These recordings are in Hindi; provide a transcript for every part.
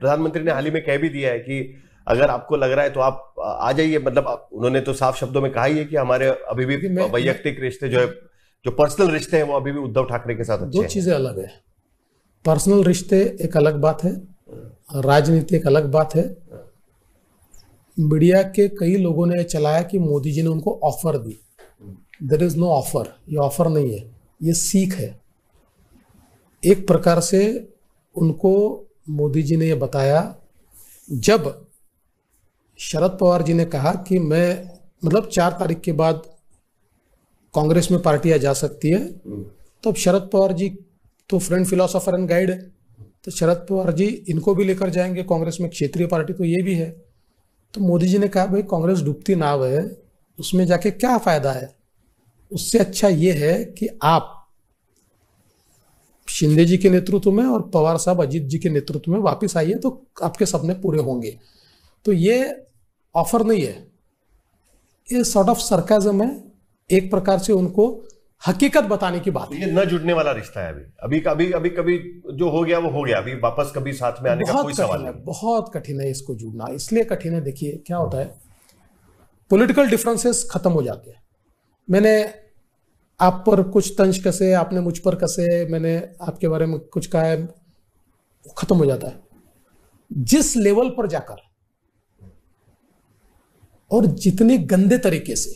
प्रधानमंत्री ने हाल ही में कह भी दिया है कि अगर आपको लग रहा है तो आप आ जाइए मतलब उन्होंने तो साफ शब्दों में कहा ही है कि हमारे अभी भी वैयक्तिक रिश्ते जो है जो पर्सनल रिश्ते हैं वो अभी भी उद्धव ठाकरे के साथ दो चीजें अलग है पर्सनल रिश्ते एक अलग बात है राजनीति एक अलग बात है मीडिया के कई लोगों ने चलाया कि मोदी जी ने उनको ऑफर दी देर इज नो ऑफर ये ऑफर नहीं है ये सीख है एक प्रकार से उनको मोदी जी ने यह बताया जब शरद पवार जी ने कहा कि मैं मतलब चार तारीख के बाद कांग्रेस में पार्टियां जा सकती है तो अब शरद पवार जी तो फ्रेंड फिलोसोफर एंड गाइड है तो शरद पवार जी इनको भी लेकर जाएंगे कांग्रेस में क्षेत्रीय पार्टी तो ये भी है तो मोदी जी ने कहा भाई कांग्रेस डूबती नाव है उसमें जाके क्या फ़ायदा है उससे अच्छा ये है कि आप शिंदे जी के नेतृत्व में और पवार साहब अजीत जी के नेतृत्व में वापस आइए तो आपके सपने पूरे होंगे तो ये ऑफर नहीं है ये सॉर्ट ऑफ सरकाजम है एक प्रकार से उनको हकीकत बताने की बात तो ये न जुड़ने वाला रिश्ता है अभी अभी अभी कभी कभी जो हो गया वो हो गया अभी वापस कभी साथ में आने का कोई सवाल नहीं बहुत कठिन है इसको जुड़ना इसलिए कठिन है देखिए क्या होता है पॉलिटिकल डिफरेंसेस खत्म हो जाते हैं मैंने आप पर कुछ तंज कसे आपने मुझ पर कसे मैंने आपके बारे में कुछ कहा है खत्म हो जाता है जिस लेवल पर जाकर और जितने गंदे तरीके से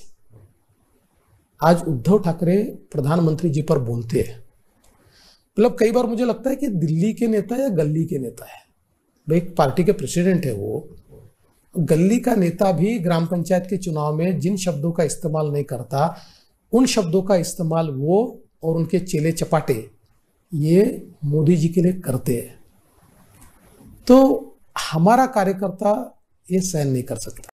आज उद्धव ठाकरे प्रधानमंत्री जी पर बोलते हैं मतलब कई बार मुझे लगता है कि दिल्ली के नेता या गली के नेता है भाई पार्टी के प्रेसिडेंट है वो गली का नेता भी ग्राम पंचायत के चुनाव में जिन शब्दों का इस्तेमाल नहीं करता उन शब्दों का इस्तेमाल वो और उनके चेले चपाटे ये मोदी जी के लिए करते हैं तो हमारा कार्यकर्ता ये सहन नहीं कर सकता